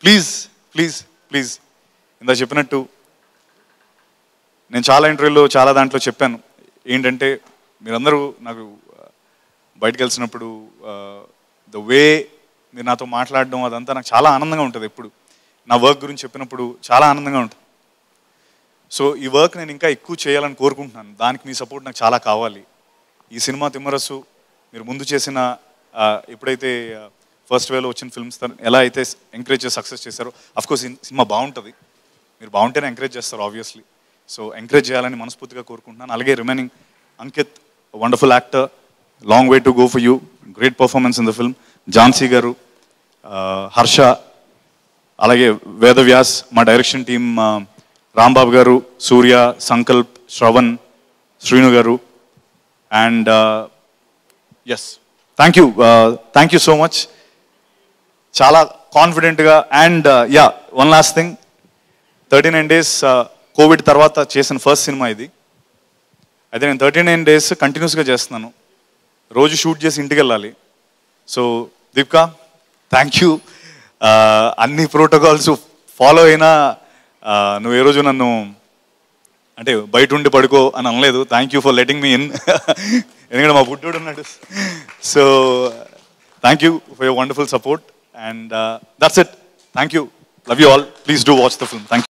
Please please please ఇందా చెప్పినట్టు నేను చాలా ఇంటర్వ్యూలో చాలా దాంట్లో చెప్పాను ఏంటంటే మీరందరూ నాకు బయటకు వెళ్ళినప్పుడు ద వే మీరు నాతో మాట్లాడడం అదంతా నాకు చాలా ఆనందంగా ఉంటుంది ఎప్పుడు నా వర్క్ గురించి చెప్పినప్పుడు చాలా ఆనందంగా ఉంటుంది సో ఈ వర్క్ నేను ఇంకా ఎక్కువ చేయాలని కోరుకుంటున్నాను దానికి మీ సపోర్ట్ నాకు చాలా కావాలి ఈ సినిమా తిమ్మరసు మీరు ముందు చేసిన ఎప్పుడైతే ఫస్ట్ వేలో వచ్చిన ఫిల్మ్స్ ఎలా అయితే ఎంకరేజ్ చేసి సక్సెస్ చేశారో అఫ్కోర్స్ సినిమా బాగుంటుంది మీరు బాగుంటేనే ఎంకరేజ్ చేస్తారు ఆబ్వియస్లీ సో ఎంకరేజ్ చేయాలని మనస్ఫూర్తిగా కోరుకుంటున్నాను అలాగే remaining Ankit wonderful actor long way to go for you great performance in the film Jhansi గారు హర్ష uh, అలాగే వేదవ్యాస్ మా డైరెక్షన్ టీం రాంబాబు గారు సూర్య సంకల్ప్ శ్రవణ్ శ్రీను గారు and yes thank you thank you so much చాలా కాన్ఫిడెంట్గా and ya one last thing thirty nine days Covid తర్వాత చేసిన first cinema ఇది అయితే నేను థర్టీ నైన్ డేస్ కంటిన్యూస్గా చేస్తున్నాను రోజు షూట్ చేసి ఇంటికి వెళ్ళాలి సో దీప్కా థ్యాంక్ యూ అన్ని ప్రోటోకాల్స్ ఫాలో అయినా uh, నువ్వు ఏ రోజు నన్ను అంటే బయట ఉండి పడుకో అని అనలేదు thank you for letting me in ఎందుకంటే మా బుడ్డు ఉన్నాడు so thank you for your wonderful support And uh, that's it. Thank you. Love you all. Please do watch the film. Thank you.